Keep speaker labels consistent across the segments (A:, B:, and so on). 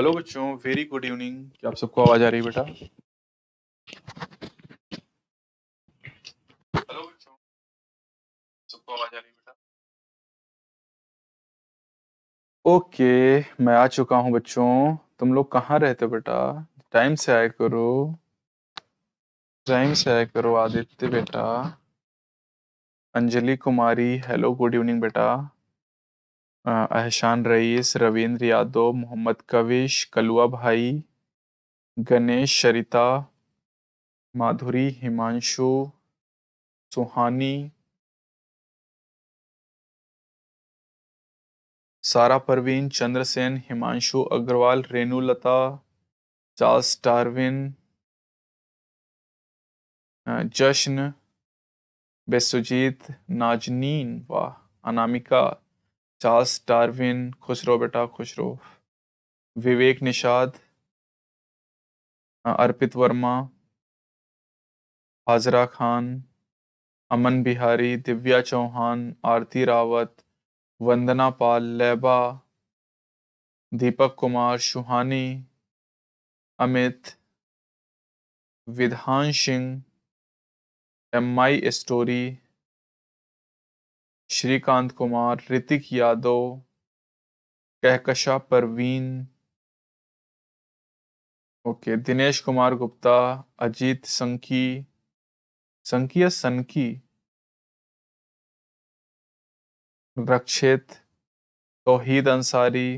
A: Hello बच्चों very good evening क्या आप सबको आवाज आ रही है बेटा हेलो बच्चों सबको आवाज आ रही है बेटा ओके okay, मैं आ चुका हूं बच्चों तुम लोग कहाँ रहते हो बेटा टाइम से आया करो
B: टाइम से आया करो आदित्य बेटा Anjali Kumari hello good evening बेटा अहसान रईस रविंद्र यादव मोहम्मद कविश
A: कलुआ भाई गणेश शरिता माधुरी हिमांशु सुहानी सारा परवीन चंद्रसेन हिमांशु अग्रवाल रेणुलता चार्ल्स डार्विन जश्न बेसुजीत नाजनीन वाह अनामिका चार्ल्स डार्विन खुश रहो बेटा खुश रहो विवेक निषाद अर्पित वर्मा हाजरा खान अमन बिहारी दिव्या चौहान आरती रावत वंदना पाल लैबा दीपक Kumar Suhani Amit Vidhan Singh M I story Shrikant Kumar Hrithik Yadav Kahkasha Parveen
B: okay Dinesh Kumar Gupta Ajit Sanki
A: Sanki या Sanki Rakshit Tauhid Ansari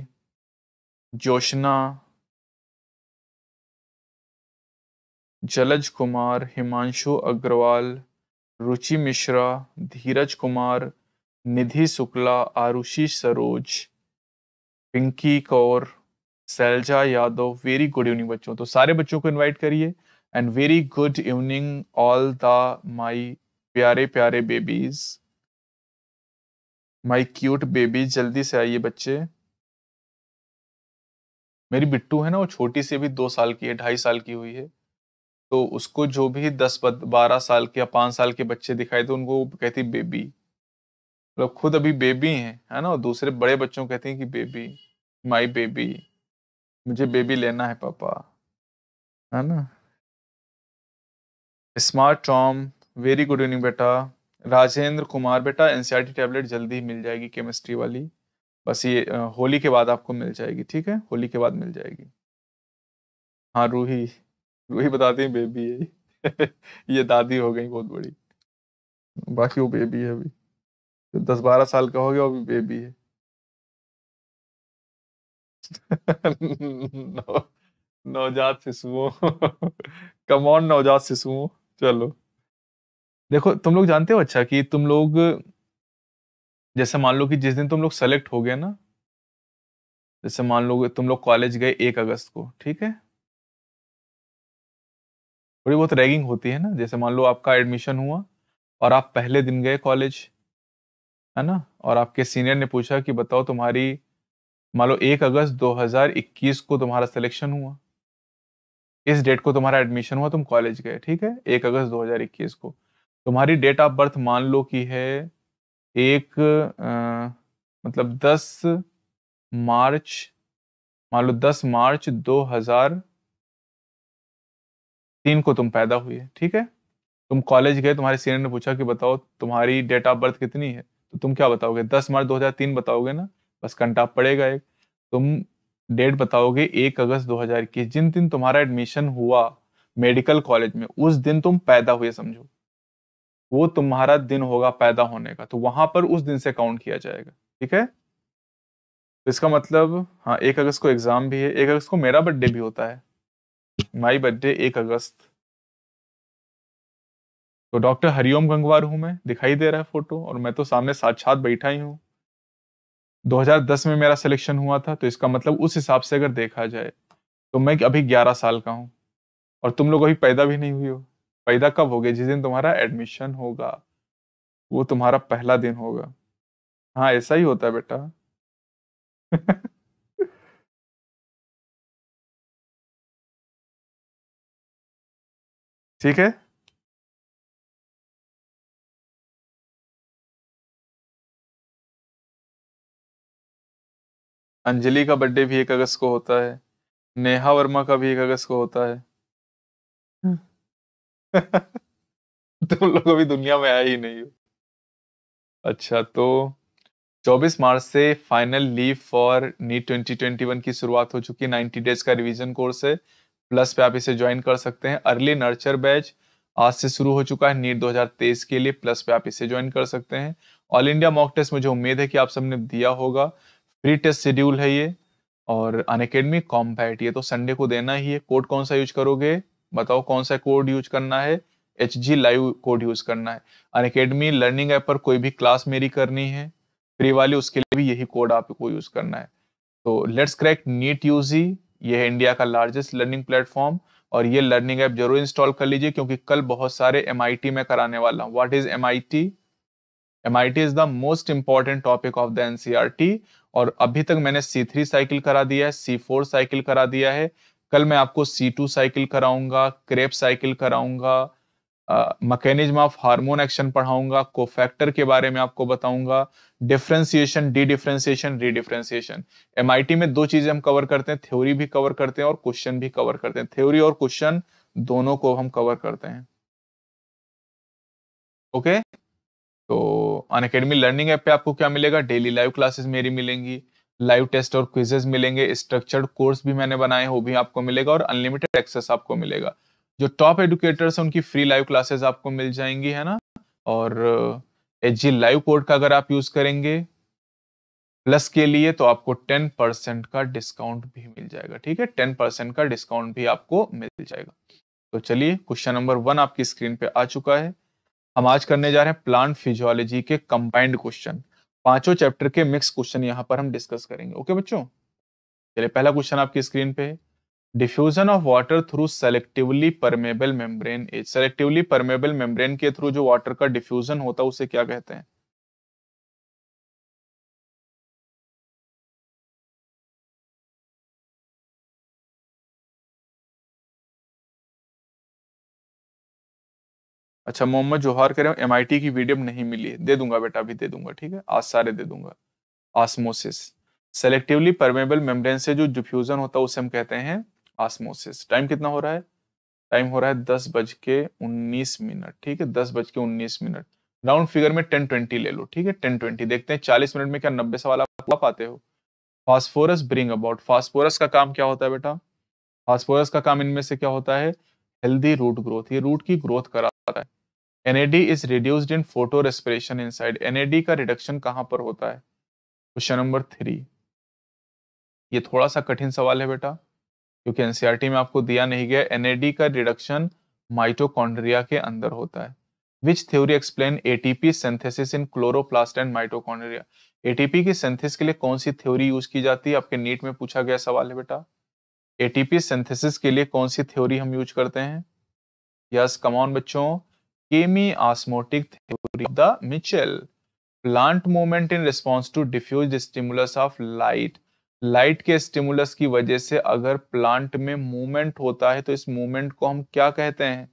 A: Joshna Jalaj Kumar Himanshu Agarwal Ruchi Mishra Dheeraj Kumar Nidhi
B: Shukla Arushi Saroj Pinky Kaur Shailja Yadav very good evening बच्चों तो सारे बच्चों को इनवाइट करिए and very good evening
A: all the my प्यारे प्यारे बेबीज माई क्यूट बेबीज जल्दी से आइए बच्चे मेरी
B: बिट्टू है ना वो छोटी सी भी दो साल की है ढाई साल की हुई है तो उसको जो भी दस बारह साल के या पाँच साल के बच्चे दिखाए थे उनको कहती बेबी मतलब खुद अभी बेबी हैं है ना और दूसरे बड़े बच्चों को कहते हैं कि बेबी माई बेबी मुझे बेबी लेना है पापा है ना smart Tom very good evening बेटा राजेंद्र कुमार बेटा एनसीआरटी टैबलेट e जल्दी मिल जाएगी केमिस्ट्री वाली बस ये होली के बाद आपको मिल जाएगी ठीक है होली के बाद मिल
A: जाएगी हाँ रूही
B: रूही बताती है बेबी है
A: ये दादी हो गई बहुत बड़ी बाकी वो बेबी है अभी दस बारह साल का हो गया वो भी बेबी है नवजात शिशुओं कमौन नवजात शिशुओं
B: चलो देखो तुम लोग जानते हो अच्छा कि तुम लोग जैसे मान लो कि जिस दिन तुम लोग सेलेक्ट हो गए ना जैसे मान लो तुम लोग कॉलेज गए
A: एक अगस्त को ठीक है थोड़ी बहुत रैगिंग होती है ना जैसे मान लो आपका एडमिशन हुआ और आप पहले दिन गए कॉलेज है ना
B: और आपके सीनियर ने पूछा कि बताओ तुम्हारी मान लो एक अगस्त 2021 को तुम्हारा सिलेक्शन हुआ इस डेट को तुम्हारा एडमिशन हुआ तुम कॉलेज गए ठीक है एक अगस्त 2021 को तुम्हारी डेट ऑफ बर्थ मान लो कि है एक आ, मतलब 10 मार्च मान लो 10 मार्च 2003 को तुम पैदा हुए ठीक है तुम कॉलेज गए तुम्हारे सीनियर ने पूछा कि बताओ तुम्हारी डेट ऑफ बर्थ कितनी है तो तुम क्या बताओगे दस मार्च तीन बताओगे ना बस कंटाप पड़ेगा एक तुम डेट बताओगे एक अगस्त इक्कीस जिन दिन तुम्हारा एडमिशन हुआ मेडिकल कॉलेज में उस दिन तुम पैदा हुए समझो वो तुम्हारा दिन होगा पैदा होने का तो वहां पर उस दिन से काउंट किया जाएगा ठीक है तो इसका मतलब हाँ एक अगस्त को एग्जाम भी है एक अगस्त को मेरा बर्थडे भी होता है माई बर्थडे एक अगस्त तो डॉक्टर हरिओम गंगवार हूं मैं दिखाई दे रहा है फोटो और मैं तो सामने साक्षात बैठा ही हूँ 2010 में मेरा सिलेक्शन हुआ था तो इसका मतलब उस हिसाब से अगर देखा जाए तो मैं अभी 11 साल का हूँ और तुम लोग अभी पैदा भी नहीं हुई हो पैदा कब हो जिस दिन तुम्हारा एडमिशन होगा वो तुम्हारा पहला दिन होगा हाँ ऐसा ही होता है बेटा
C: ठीक है
A: अंजलि का बर्थडे भी एक अगस्त को होता है नेहा वर्मा का भी एक अगस्त को होता है हम्म। तुम लोग अभी दुनिया में आए ही नहीं हो अच्छा तो
B: 24 मार्च से फाइनल लीव फॉर नीट 2021 की शुरुआत हो चुकी है 90 डेज का रिवीजन कोर्स है प्लस पे आप इसे ज्वाइन कर सकते हैं अर्ली नर्चर बैच आज से शुरू हो चुका है नीट 2023 के लिए प्लस पे आप इसे ज्वाइन कर सकते हैं ऑल इंडिया मॉक टेस्ट मुझे उम्मीद है कि आप सबने दिया होगा टेस्ट शेड्यूल है ये और अनकेडमी कॉम्पैट ये तो संडे को देना ही है कोड कौन सा यूज करोगे बताओ कौन सा कोड यूज करना है H G live code use करना है अनकेडमी लर्निंग ऐप पर कोई भी क्लास मेरी करनी है फ्री वाली उसके लिए भी यही कोड आपको यूज करना है तो लेट्स क्रैक नीट यूजी ये है इंडिया का लार्जेस्ट लर्निंग प्लेटफॉर्म और ये लर्निंग ऐप जरूर इंस्टॉल कर लीजिए क्योंकि कल बहुत सारे एम में कराने वाला हूँ what is M M is the most important topic of the NCERT और अभी तक मैंने सी थ्री साइकिल करा दिया है सी फोर साइकिल करा दिया है कल मैं आपको सी टू साइकिल कराऊंगा क्रेप साइकिल कराऊंगा मैकेनिज्म ऑफ हार्मोन एक्शन पढ़ाऊंगा कोफैक्टर के बारे में आपको बताऊंगा डिफ्रेंसिएशन डी डिफ्रेंसिएशन रीडिफ्रेंसिएशन एम में दो चीजें हम कवर करते हैं थ्योरी भी कवर करते हैं और क्वेश्चन भी कवर करते हैं थ्योरी और क्वेश्चन दोनों को हम कवर करते हैं ओके okay? तो अन अकेडमी लर्निंग ऐप पे आपको क्या मिलेगा डेली लाइव क्लासेस मेरी मिलेंगी लाइव टेस्ट और क्विजेज मिलेंगे स्ट्रक्चर्ड कोर्स भी मैंने बनाए वो भी आपको मिलेगा और अनलिमिटेड एक्सेस आपको मिलेगा जो टॉप एडुकेटर्स हैं उनकी फ्री लाइव क्लासेस आपको मिल जाएंगी है ना और एच जी लाइव कोड का अगर आप यूज करेंगे प्लस के लिए तो आपको टेन परसेंट का डिस्काउंट भी मिल जाएगा ठीक है टेन परसेंट का डिस्काउंट भी आपको मिल जाएगा तो चलिए क्वेश्चन नंबर वन आपकी स्क्रीन पे आ चुका है हम आज करने जा रहे हैं प्लांट फिजियोलॉजी के कंबाइंड क्वेश्चन पांचों चैप्टर के मिक्स क्वेश्चन यहाँ पर हम डिस्कस करेंगे ओके बच्चों चलिए पहला क्वेश्चन आपकी स्क्रीन पे diffusion of water through selectively permeable membrane selectively permeable membrane के थ्रू जो वाटर का डिफ्यूजन होता है उसे क्या कहते हैं
A: अच्छा मोहम्मद जोहार कह रहे हो एम की वीडियो नहीं मिली दे दूंगा बेटा अभी दे दूंगा ठीक है आज सारे दे
B: दूंगा आसमोसिस सेलेक्टिवली परमेबल मेम्ब्रेन से जो डिफ्यूजन होता है उसे हम कहते हैं आसमोसिस टाइम कितना हो रहा है टाइम हो रहा है दस बज के उन्नीस मिनट ठीक है दस बज के उन्नीस मिनट राउंड फिगर में टेन ट्वेंटी ले लो ठीक है टेन ट्वेंटी देखते हैं चालीस मिनट में क्या नब्बे सवाल आप आते हो फास्फोरस ब्रिंग अबाउट फास्फोरस का काम क्या होता है बेटा फास्फोरस का काम इनमें से क्या होता है हेल्दी रूट ग्रोथ ये रूट की ग्रोथ करा NAD is reduced in photorespiration inside. NAD का रिडक्शन कहां पर होता है क्वेश्चन नंबर थ्री ये थोड़ा सा कठिन सवाल है बेटा क्योंकि एनसीईआरटी e में आपको दिया नहीं गया एनएडी का रिडक्शन माइटोकॉन्ड्रिया के अंदर होता है which theory explain ATP synthesis in chloroplast and mitochondria ATP की सिंथेसिस के लिए कौन सी थ्योरी यूज की जाती है आपके नीट में पूछा गया सवाल है बेटा एटीपी सिंथेसिस के लिए कौन सी थ्योरी हम यूज करते हैं यस कमॉन बच्चों chemiosmotic theory the Mitchell. Plant movement in response to diffused stimulus of light. Light के स्टिमुलस की वजह से अगर
A: प्लांट में मूवमेंट होता है तो इस मूवमेंट को हम क्या कहते हैं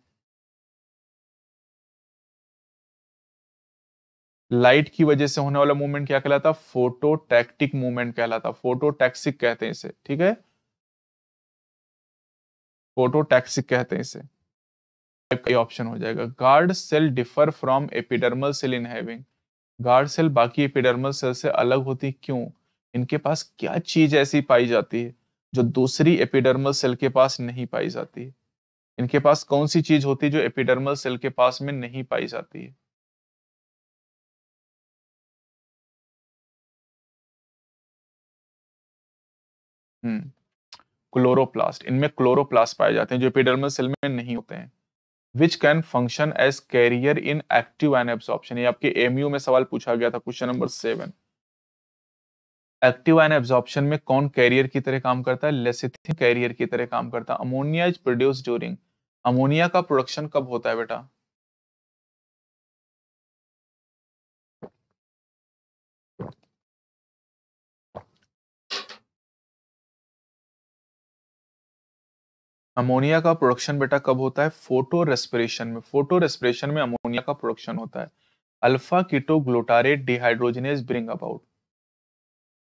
A: लाइट की वजह से होने वाला मूवमेंट क्या
B: कहलाता फोटोटैक्टिक मूवमेंट कहलाता फोटोटैक्सिक कहते हैं इसे ठीक है फोटोटैक्सिक कहते हैं इसे टाइप का ऑप्शन हो जाएगा guard cell differ from epidermal cell in having guard cell बाकी एपिडर्मल सेल से अलग होती क्यों इनके पास क्या चीज ऐसी पाई जाती है जो दूसरी एपिडर्मल सेल के पास नहीं पाई जाती है इनके पास कौन सी चीज होती है जो एपिडर्मल सेल के पास में नहीं पाई जाती है
A: क्लोरोप्लास्ट हम्म, इनमें क्लोरोप्लास्ट पाए जाते हैं जो एपिडर्मल सेल में नहीं होते हैं which can function
B: as carrier in active ion absorption ये आपके एमयू में सवाल पूछा गया था question number seven active ion absorption में कौन कैरियर की तरह काम करता है लेसिथिन
A: कैरियर की तरह काम करता है ammonia is produce during ammonia का प्रोडक्शन कब होता है बेटा अमोनिया का प्रोडक्शन बेटा कब होता है फोटो रेस्पिरेशन में फोटो
B: रेस्पिरेशन में अमोनिया का प्रोडक्शन होता है alpha ketoglutarate dehydrogenase bring about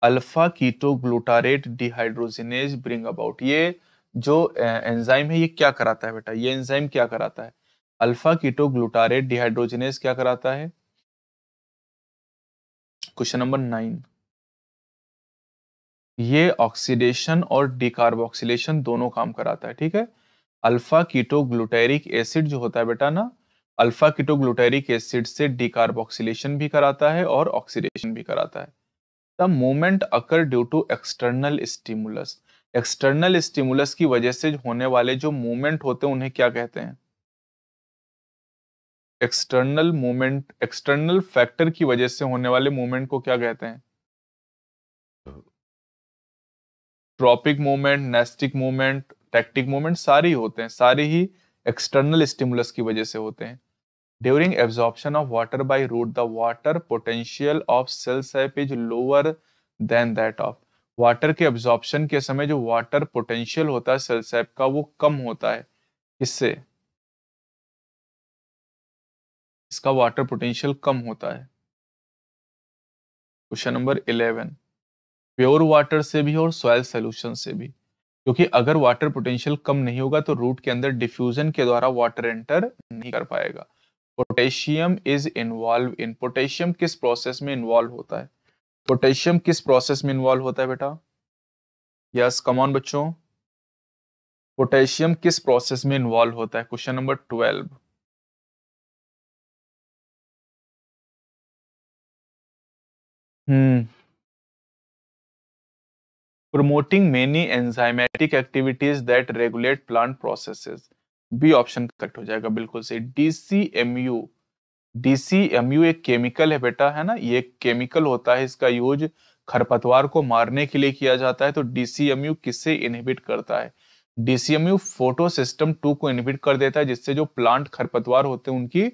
B: alpha ketoglutarate dehydrogenase bring about ये जो एंजाइम है ये क्या कराता है बेटा ये एंजाइम क्या कराता है अल्फा कीटो
A: ग्लूटारेट डिहाइड्रोजिनेज क्या कराता है क्वेश्चन नंबर नाइन ये ऑक्सीडेशन और डिकार्बोक्सिलेशन
B: दोनों काम कराता है ठीक है अल्फा ग्लूटेरिक एसिड जो होता है बेटा ना अल्फा ग्लूटेरिक एसिड से डिकार्बोक्सीडेशन भी कराता है और ऑक्सीडेशन भी कराता है the movement occur due to external stimulus external stimulus की वजह से होने वाले जो मूवमेंट होते हैं उन्हें क्या कहते हैं एक्सटर्नल मूवमेंट एक्सटर्नल फैक्टर की वजह से होने वाले मूवमेंट को क्या कहते हैं tropic movement nastic movement tactic movement सारे ही होते हैं सारे ही एक्सटर्नल स्टिमुलस की वजह से होते हैं during absorption of water by root the water potential of cell sap is lower than that of water के एब्जॉर्प्शन के समय जो वाटर पोटेंशियल
A: होता है सेल सेप का वो कम होता है इससे इसका वाटर पोटेंशियल कम होता है question number eleven pure water से भी और सॉयल सोल्यूशन से भी क्योंकि
B: अगर वाटर पोटेंशियल कम नहीं होगा तो रूट के अंदर डिफ्यूजन के द्वारा वाटर एंटर नहीं कर पाएगा potassium is involve in potassium किस प्रोसेस में इन्वॉल्व होता है पोटेशियम किस प्रोसेस में इन्वॉल्व होता है बेटा यस कमॉन बच्चों पोटेशियम किस प्रोसेस में इन्वॉल्व होता है question number twelve hmm promoting many enzymatic activities that regulate plant processes B option cut हो जाएगा बिल्कुल सही डीसीएमयू डीसीएमयू एक केमिकल है बेटा है ना ये केमिकल होता है इसका यूज खरपतवार को मारने के लिए किया जाता है तो डीसीएमयू किससे इनहिबिट करता है डीसीएमयू फोटो सिस्टम टू को इनहिबिट कर देता है जिससे जो प्लांट खरपतवार होते हैं उनकी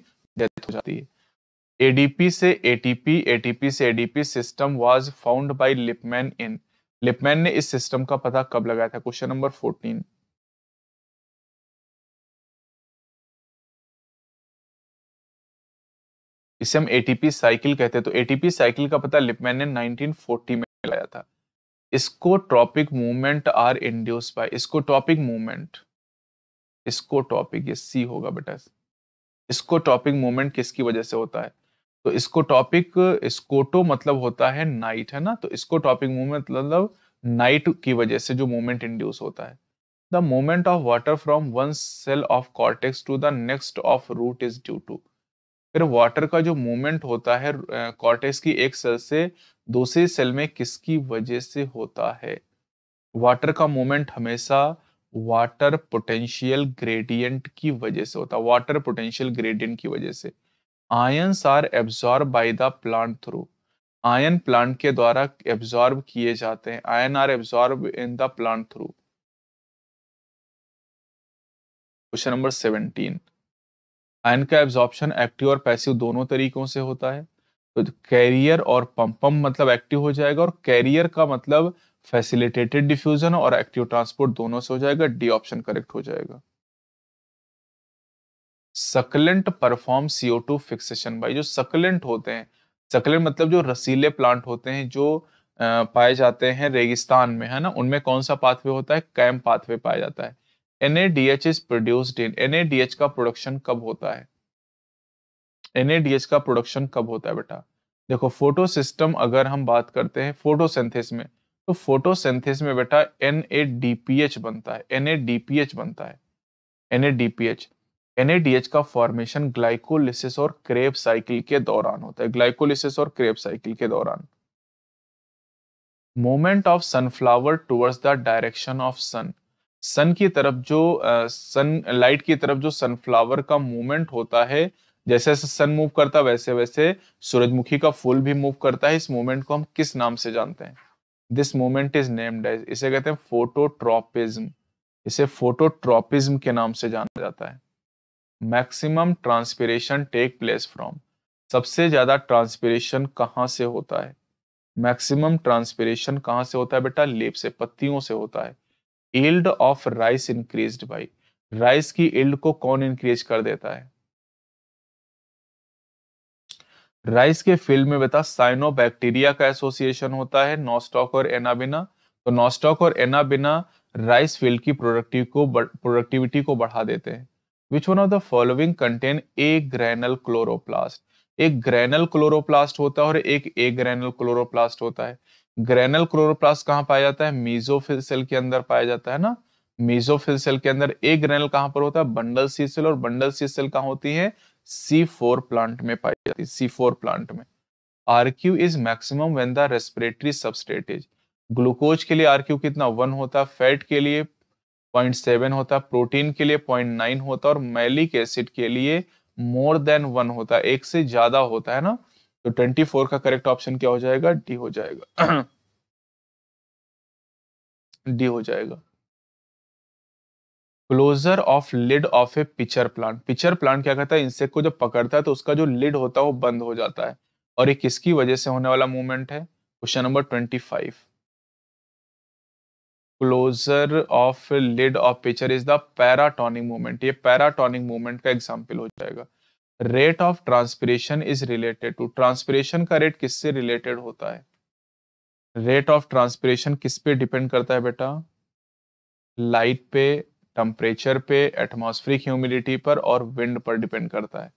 B: डेथ हो जाती है एडीपी से एटीपी एटीपी से ADP system
A: was found by Lipmann in Lipmann ने इस सिस्टम का पता कब लगाया था क्वेश्चन नंबर फोर्टीन
B: इसे हम एटीपी साइकिल कहते हैं तो एटीपी साइकिल का पता लिपमैन ने 1940 में लगाया था इसको tropic movement are induce by इसको टॉपिक मूवमेंट इसको टॉपिक ये सी होगा बेटा इसको टॉपिक मूवमेंट किसकी वजह से होता है तो इसको टॉपिक स्कोटो मतलब होता है नाइट है ना तो इसको टॉपिक मूवमेंट मतलब नाइट की वजह से जो मूवमेंट इंड्यूस होता है the movement of water from one cell of cortex to the next of root is due to फिर वाटर का जो मूवमेंट होता है कॉर्टेक्स की एक सेल से दूसरी सेल में किसकी वजह से होता है वाटर का मूवमेंट हमेशा वाटर पोटेंशियल ग्रेडियंट की वजह से होता है वाटर पोटेंशियल ग्रेडियंट की वजह से ions are absorb by the plant through ion plant
A: के द्वारा एब्जॉर्ब किए जाते हैं ion are absorb in the plant through question number seventeen ion का
B: एब्जॉर्प्शन एक्टिव और पैसिव दोनों तरीकों से होता है तो कैरियर और पंप पंप मतलब एक्टिव हो जाएगा और कैरियर का मतलब फैसिलिटेटेड डिफ्यूजन और एक्टिव ट्रांसपोर्ट दोनों से हो जाएगा डी ऑप्शन करेक्ट हो जाएगा succulent perform CO two fixation भाई जो सकलेंट होते हैं सकलेंट मतलब जो रसीले प्लांट होते हैं जो पाए जाते हैं रेगिस्तान में है ना उनमें कौन सा पाथवे होता है कैम पाथवे पाया जाता है N A D H is produced in N A D H का प्रोडक्शन कब होता है एन ए डी एच का प्रोडक्शन कब होता है बेटा देखो फोटो सिस्टम अगर हम बात करते हैं फोटोसेंथिस में तो फोटोसेंथिस में बेटा N A D P H बनता है N A D P H बनता है N A D P H NADH का फॉर्मेशन ग्लाइकोलिसिस और क्रेब साइकिल के दौरान होता है ग्लाइकोलिसिस और क्रेब साइकिल के दौरान moment of sunflower towards the direction of sun sun की तरफ जो सन uh, लाइट की तरफ जो सनफ्लावर का मूवमेंट होता है जैसे जैसे सन मूव करता है वैसे वैसे सूरजमुखी का फूल भी मूव करता है इस मूवमेंट को हम किस नाम से जानते हैं दिस मूवमेंट इज नेम्ड इसे कहते हैं फोटोट्रोपिज्म इसे फोटोट्रोपिज्म के नाम से जाना जाता है maximum transpiration take place from सबसे ज़्यादा ट्रांसपीरेशन कहाँ से होता है मैक्सिमम ट्रांसपीरेशन कहाँ से होता है बेटा लेप से पत्तियों से होता है yield of rice increase by rice की इल्ड को कौन इंक्रीज कर देता है राइस के फील्ड में बेटा साइनोबैक्टीरिया का एसोसिएशन होता है नॉस्टॉक और एनाबिना तो नॉस्टॉक और एनाबिना राइस फील्ड की प्रोडक्टिव को प्रोडक्टिविटी को बढ़ा देते हैं which one of the following contain agranal chloroplast एक ग्रेनल क्लोरोप्लास्ट होता है और एक ए ग्रेनल क्लोरोप्लास्ट होता है ग्रेनल क्लोरोप्लास्ट कहाँ पाया जाता है मीजोफिल सेल के अंदर पाया जाता है ना मीजोफिल सेल के अंदर ए ग्रेनल कहाँ पर होता है बंडल सी सेल और बंडल सी सेल कहाँ होती है सी फोर प्लांट में पाई जाती है सी फोर प्लांट में RQ is maximum when the respiratory substrate glucose के लिए आरक्यू कितना वन होता है फैट के लिए पॉइंट सेवन होता प्रोटीन के लिए पॉइंट नाइन होता और मैलिक एसिड के लिए मोर देन वन होता है एक से ज्यादा होता है ना तो ट्वेंटी फोर का करेक्ट ऑप्शन क्या हो जाएगा डी
A: हो जाएगा डी हो जाएगा closure of lid of a pitcher plant pitcher plant क्या कहता है इंसेक्ट को
B: जब पकड़ता है तो उसका जो लिड होता है वो बंद हो जाता है और ये किसकी वजह से होने वाला मूवमेंट है question number twenty five closure of lid of picture is the paratonic movement ये पैराटोनिक मूवमेंट का एग्जाम्पल हो जाएगा rate of transpiration is related to transpiration का रेट किससे रिलेटेड होता है रेट ऑफ ट्रांसपिरेशन किस पे डिपेंड करता है बेटा लाइट पे टेम्परेचर पे एटमॉस्फेरिक ह्यूमिडिटी पर और विंड पर डिपेंड करता है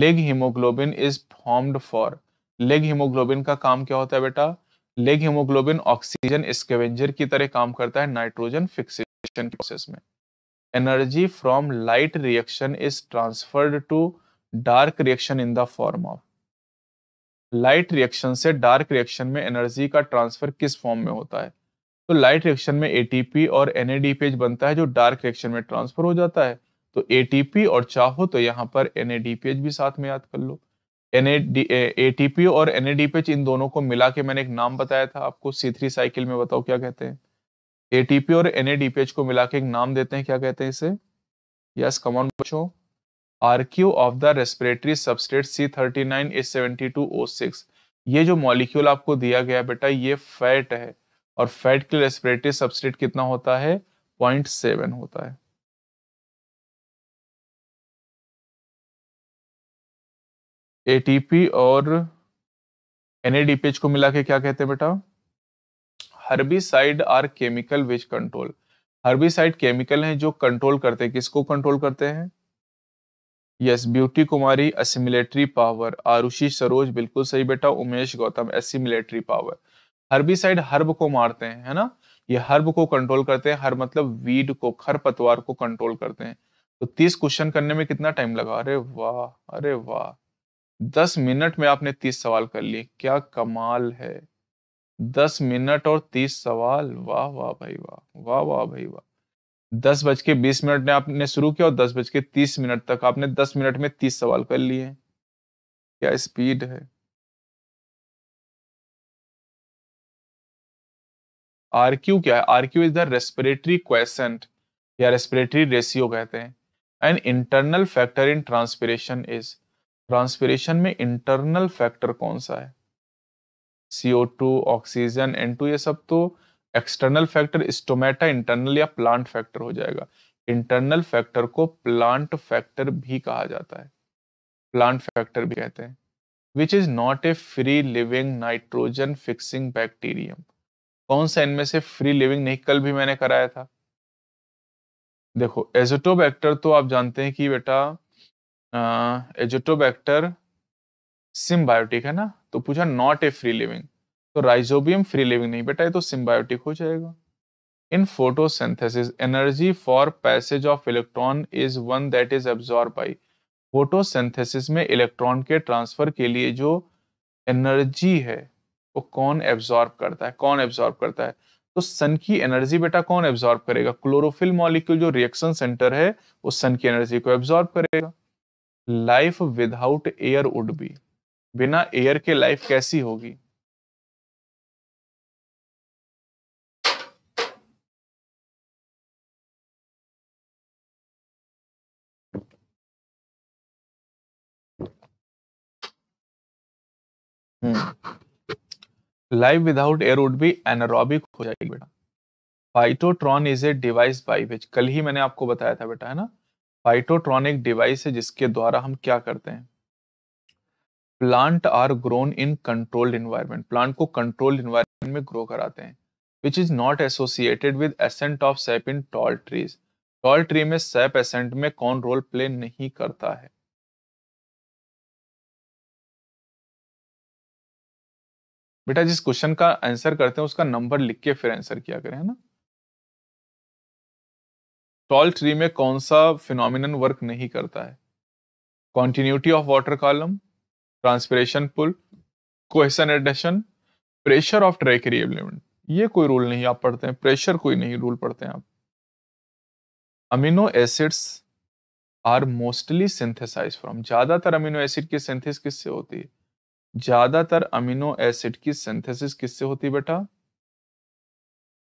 B: leg haemoglobin is formed for leghaemoglobin का काम क्या होता है बेटा लेग हीमोग्लोबिन ऑक्सीजन स्केवेंजर की तरह काम करता है नाइट्रोजन फिक्सेशन प्रोसेस में energy from light reaction is transferred to dark reaction in the form of light reaction से डार्क रिएक्शन में एनर्जी का ट्रांसफर किस फॉर्म में होता है तो लाइट रिएक्शन में एटीपी और एनएडीपीएच बनता है जो डार्क रिएक्शन में ट्रांसफर हो जाता है तो एटीपी और चाहो तो यहाँ पर एनएडीपीएच भी साथ में याद कर लो एटीपी और एनएडीपीएच इन दोनों को मिला के मैंने एक नाम बताया था आपको सी थ्री साइकिल में बताओ क्या कहते हैं एटीपी और एनएडीपीएच को मिला के एक नाम देते हैं क्या कहते हैं इसे यस कमॉन बच्चों RQ of the respiratory substrate C thirty nine S seventy two O six ये जो मॉलिक्यूल आपको दिया गया बेटा ये फैट है और फैट के रेस्पिरेटरी सबस्टेट कितना होता है पॉइंट सेवन होता है एटीपी और एनएडीपीएच को मिला के क्या कहते हैं बेटा herbicide are chemical which control herbicide chemical हैं जो कंट्रोल करते हैं किसको कंट्रोल करते हैं yes Beauty Kumari assimilatory power Arushi Saroj बिल्कुल सही बेटा Umesh Gautam assimilatory power herbicide herb को मारते हैं है ना ये हर्ब को कंट्रोल करते हैं हर मतलब वीड को खरपतवार को कंट्रोल करते हैं तो तीस क्वेश्चन करने में कितना टाइम लगा अरे वाह अरे वाह दस मिनट में आपने तीस सवाल कर लिए क्या कमाल है दस मिनट और तीस सवाल वाह वाह भाई वाह वाह वाह भाई वाह दस बज के बीस मिनट में आपने शुरू किया और दस बज के तीस मिनट तक आपने दस मिनट में तीस
A: सवाल कर लिए क्या स्पीड है आर क्यू क्या है R Q is the respiratory
B: question या रेस्पिरेटरी रेशियो कहते हैं and internal factor in transpiration is transpiration में इंटरनल फैक्टर कौन सा है CO two oxygen N two ये सब तो एक्सटर्नल फैक्टर स्टोमेटा इंटरनल या प्लांट फैक्टर हो जाएगा इंटरनल फैक्टर को प्लांट फैक्टर भी कहा जाता है प्लांट फैक्टर भी कहते हैं which is not a free living nitrogen fixing bacterium कौन सा इनमें से फ्री लिविंग नहीं कल भी मैंने कराया था देखो एजोटोबैक्टर तो आप जानते हैं कि बेटा एजोटोबैक्टर सिम्बायोटिक है ना तो पूछा नॉट ए फ्री लिविंग तो राइजोबियम फ्री लिविंग नहीं बेटा ये तो सिम्बायोटिक हो जाएगा in photosynthesis energy for passage of electron is one that is absorb by photosynthesis में इलेक्ट्रॉन के ट्रांसफर के लिए जो एनर्जी है वो कौन एब्जॉर्ब करता है कौन एब्जॉर्ब करता है तो सन की एनर्जी बेटा कौन एब्जॉर्ब करेगा क्लोरोफिल मॉलिक्यूल जो रिएक्शन सेंटर है वो सन की एनर्जी को एब्जॉर्ब करेगा
A: life without air would be बिना एयर के लाइफ कैसी होगी हम्म। Life without air would be anaerobic हो जाएगी बेटा phytotron is a device
B: by which कल ही मैंने आपको बताया था बेटा है ना फाइटोट्रॉनिक डिवाइस है जिसके द्वारा हम क्या करते हैं plant are grown in controlled environment plant को कंट्रोल्ड इन्वायरमेंट में ग्रो कराते हैं which is not associated with ascent of sap in
A: tall trees tall tree में सैप एसेंट में कौन रोल प्ले नहीं करता है
C: बेटा जिस
B: क्वेश्चन का आंसर करते हैं उसका नंबर लिख के फिर आंसर किया करें है ना टॉल ट्री में कौन सा फिनोमिन वर्क नहीं करता है continuity of water column transpiration pull cohesion adhesion pressure of tracheary element ये कोई रूल नहीं आप पढ़ते हैं प्रेशर कोई नहीं रूल पढ़ते हैं आप amino acids are mostly synthesize from ज्यादातर अमीनो एसिड की सिंथेसिस किससे होती है ज्यादातर अमीनो एसिड की सिंथेसिस किससे होती है बेटा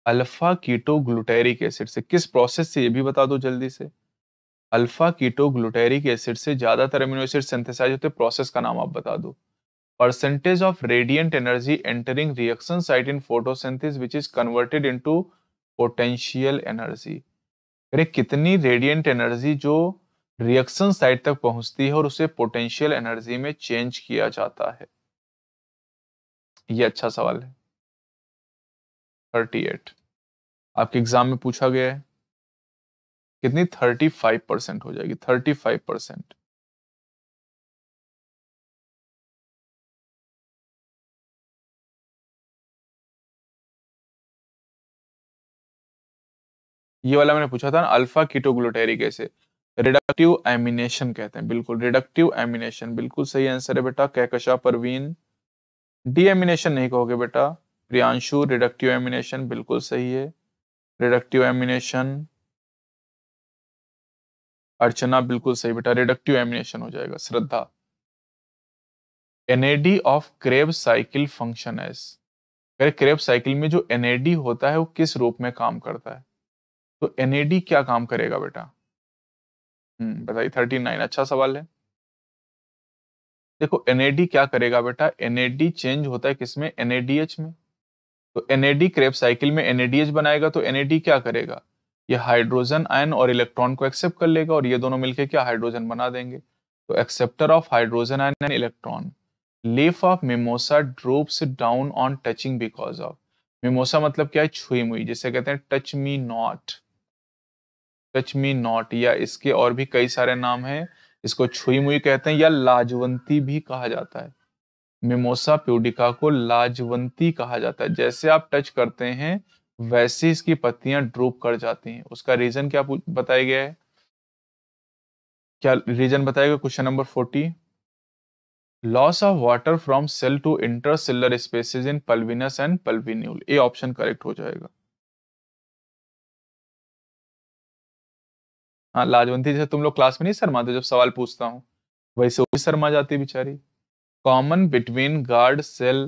B: अल्फा कीटो ग्लूटेरिक एसिड से किस प्रोसेस से ये भी बता दो जल्दी से अल्फा कीटो ग्लूटेरिक एसिड से ज्यादातर अमीनो एसिड सिंथेसाइज होते प्रोसेस का नाम आप बता दो percentage of radiant energy entering reaction site in photosynthesis which is converted in potential energy अरे कितनी रेडियंट एनर्जी जो रिएक्शन साइट तक पहुंचती है और उसे
A: पोटेंशियल एनर्जी में चेंज किया जाता है ये अच्छा सवाल है थर्टी एट आपके एग्जाम में पूछा गया है कितनी थर्टी फाइव परसेंट हो जाएगी थर्टी फाइव परसेंट ये वाला मैंने पूछा था ना अल्फा कीटोग्लोटेरिक ऐसे रिडक्टिव एमिनेशन कहते हैं बिल्कुल रिडक्टिव
B: एमिनेशन बिल्कुल सही आंसर है बेटा कैकशा परवीन डी एमिनेशन नहीं कहोगे बेटा प्रियांशु रिडक्टिव एमिनेशन बिल्कुल सही है रिडक्टिव एमिनेशन अर्चना बिल्कुल सही बेटा रिडक्टिव एमिनेशन हो जाएगा Shraddha NAD of Krebs cycle function as अगर क्रेब साइकिल में जो एनएडी होता है वो किस रूप में काम करता है तो एनएडी क्या काम करेगा बेटा हम्म बताइए थर्टी नाइन अच्छा सवाल है देखो एनएडी क्या करेगा बेटा एनएडी चेंज होता है किसमें एनएडीएच में तो एनएडी क्रेप साइकिल में एनएडीएच बनाएगा तो एनएडी क्या करेगा ये हाइड्रोजन आयन और इलेक्ट्रॉन को एक्सेप्ट कर लेगा और ये दोनों मिलकर क्या हाइड्रोजन बना देंगे तो acceptor of hydrogen ion and electron leaf of mimosa drops down on touching because of mimosa मतलब क्या है छुई मुई जिसे कहते हैं touch me not touch me not या इसके और भी कई सारे नाम है इसको छुई मुई कहते हैं या लाजवंती भी कहा जाता है मिमोसा प्यूडिका को लाजवंती कहा जाता है जैसे आप टच करते हैं वैसे इसकी पत्तियां ड्रूप कर जाती हैं उसका रीजन क्या बताया गया है क्या रीजन बताया गया question number forty loss of water from cell to cellar spaces in
A: pulvinus and pulvinule A option correct हो जाएगा हाँ लाजवंती जैसे तुम लोग क्लास में नहीं शर्माते जब सवाल पूछता हूँ
B: वैसे वो भी शर्मा जाती बेचारी common between guard cell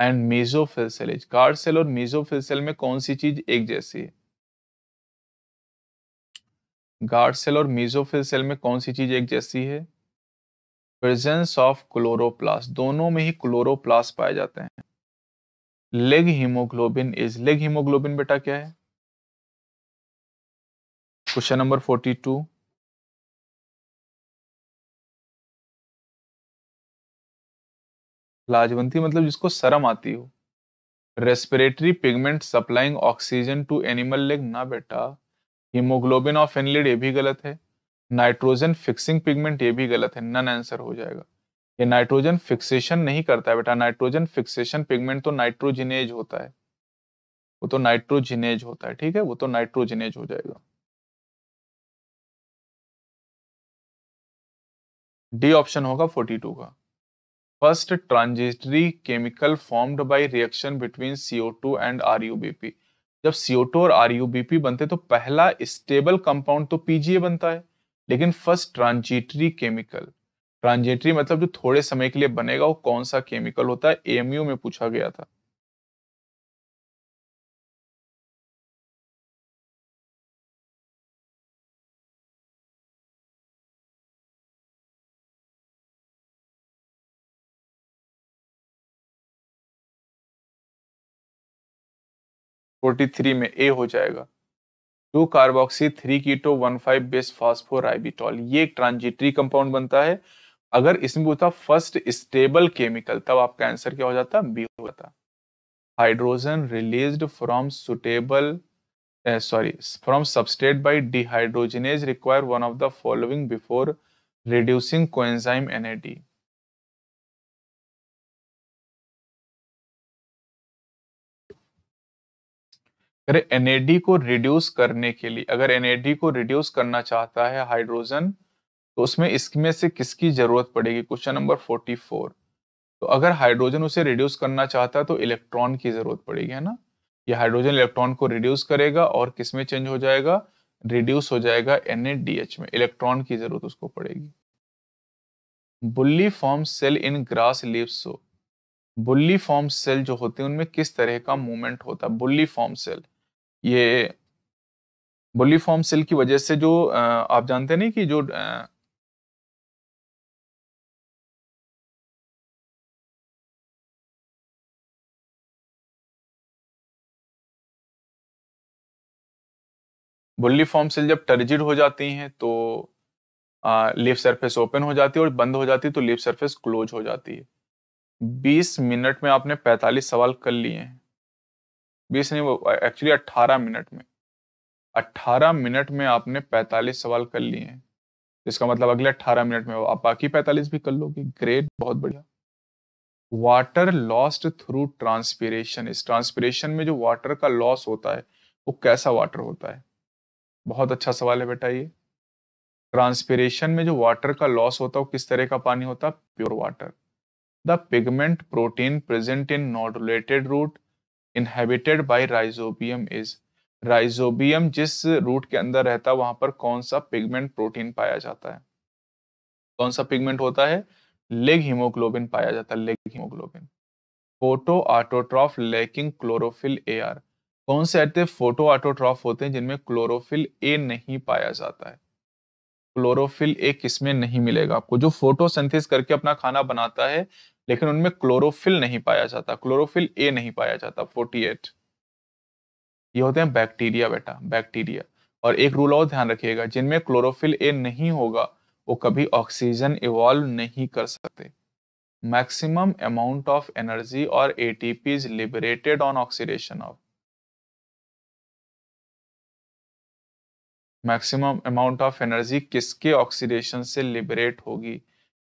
B: and mesophyll cells guard cell और मेजोफिल सेल में कौन सी चीज एक जैसी है गार्ड सेल और मेजोफिल सेल में कौन सी चीज एक जैसी है प्रेजेंस ऑफ क्लोरोप्लास्ट दोनों में ही क्लोरोप्लास्ट पाए जाते हैं
A: leg haemoglobin is leg haemoglobin बेटा क्या है क्वेश्चन नंबर फोर्टी टू
B: लाजवंती मतलब जिसको शर्म आती हो respiratory pigment supplying oxygen to animal leg ना बेटा हीमोग्लोबिन ऑफ एनलिड ये भी गलत है नाइट्रोजन फिक्सिंग पिगमेंट ये भी गलत है नन आंसर हो जाएगा ये नाइट्रोजन फिक्सेशन नहीं करता है बेटा नाइट्रोजन फिक्सेशन पिगमेंट तो नाइट्रोजिनेज
A: होता है वो तो नाइट्रोजिनेज होता है ठीक है वो तो नाइट्रोजिनेज हो जाएगा डी ऑप्शन होगा फोर्टी टू का first transitory chemical formed by reaction
B: between CO2 and RUBP. जब CO2 और RUBP बनते तो पहला स्टेबल कंपाउंड तो PGA बनता है लेकिन फर्स्ट ट्रांजिटरी केमिकल
A: ट्रांजिटरी मतलब जो थोड़े समय के लिए बनेगा वो कौन सा केमिकल होता है एएमयू में पूछा गया था
B: 43 में ए हो जाएगा two carboxy three keto one five bis phosphor phosphoribitol ये एक ट्रांजिटरी कंपाउंड बनता है अगर इसमें होता फर्स्ट स्टेबल केमिकल तब आपका आंसर क्या हो जाता बी हो जाता hydrogen release from suitable sorry from substrate
A: by dehydrogenase require one of the following before reducing coenzyme NAD
B: अगर एनएडी को रिड्यूस करने के लिए अगर एनएडी को रिड्यूस करना चाहता है हाइड्रोजन तो उसमें इसमें से किसकी जरूरत पड़ेगी क्वेश्चन नंबर 44 तो अगर हाइड्रोजन उसे रिड्यूस करना चाहता है तो इलेक्ट्रॉन की जरूरत पड़ेगी है ना ये हाइड्रोजन इलेक्ट्रॉन को रिड्यूस करेगा और किसमें चेंज हो जाएगा रिड्यूस हो जाएगा एन में इलेक्ट्रॉन की जरूरत उसको पड़ेगी bulliform cell in grass leaves so bulliform cell जो होते हैं उनमें किस तरह का मूवमेंट होता है बुल्ली फॉर्म सेल ये बुली फॉर्म सेल की वजह से जो आप जानते नहीं कि जो
A: बुल्ली फॉर्म सेल जब टर्जिड हो जाती हैं तो लिप सरफेस ओपन हो जाती है और बंद हो
B: जाती है तो लिप सरफेस क्लोज हो जाती है 20 मिनट में आपने 45 सवाल कर लिए हैं बीस नहीं वो एक्चुअली अट्ठारह मिनट में अट्ठारह मिनट में आपने पैंतालीस सवाल कर लिए हैं इसका मतलब अगले अट्ठारह मिनट में आप बाकी पैंतालीस भी कर लोगे ग्रेट बहुत बढ़िया वाटर लॉस्ट थ्रू ट्रांसपीरेशन इस ट्रांसपीरेशन में जो वाटर का लॉस होता है वो कैसा वाटर होता है बहुत अच्छा सवाल है बेटा ये ट्रांसपीरेशन में जो वाटर का लॉस होता है वो किस तरह का पानी होता है pure water the pigment protein present in nodulated root inhabited by rhizobium is rhizobium जिस रूट के अंदर रहता है वहां पर कौन सा पिगमेंट प्रोटीन पाया जाता है कौन सा पिगमेंट होता है लेग हीमोग्लोबिन पाया जाता है leg haemoglobin photoautotroph lacking chlorophyll A are कौन से ऐसे फोटो आटोट्रॉफ होते हैं जिनमें क्लोरोफिल ए नहीं पाया जाता है क्लोरोफिल ए किसमें नहीं मिलेगा आपको जो फोटोसिंथेसिस करके अपना खाना बनाता है लेकिन उनमें क्लोरोफिल नहीं पाया जाता क्लोरोफिल ए नहीं पाया जाता 48 ये होते हैं बैक्टीरिया बेटा बैक्टीरिया और एक रूल और ध्यान रखिएगा जिनमें क्लोरोफिल ए नहीं होगा वो कभी ऑक्सीजन इवॉल्व नहीं
A: कर सकते मैक्सिमम अमाउंट ऑफ एनर्जी और ATP is liberated on oxidation of maximum amount of energy किसके ऑक्सीडेशन से लिबरेट होगी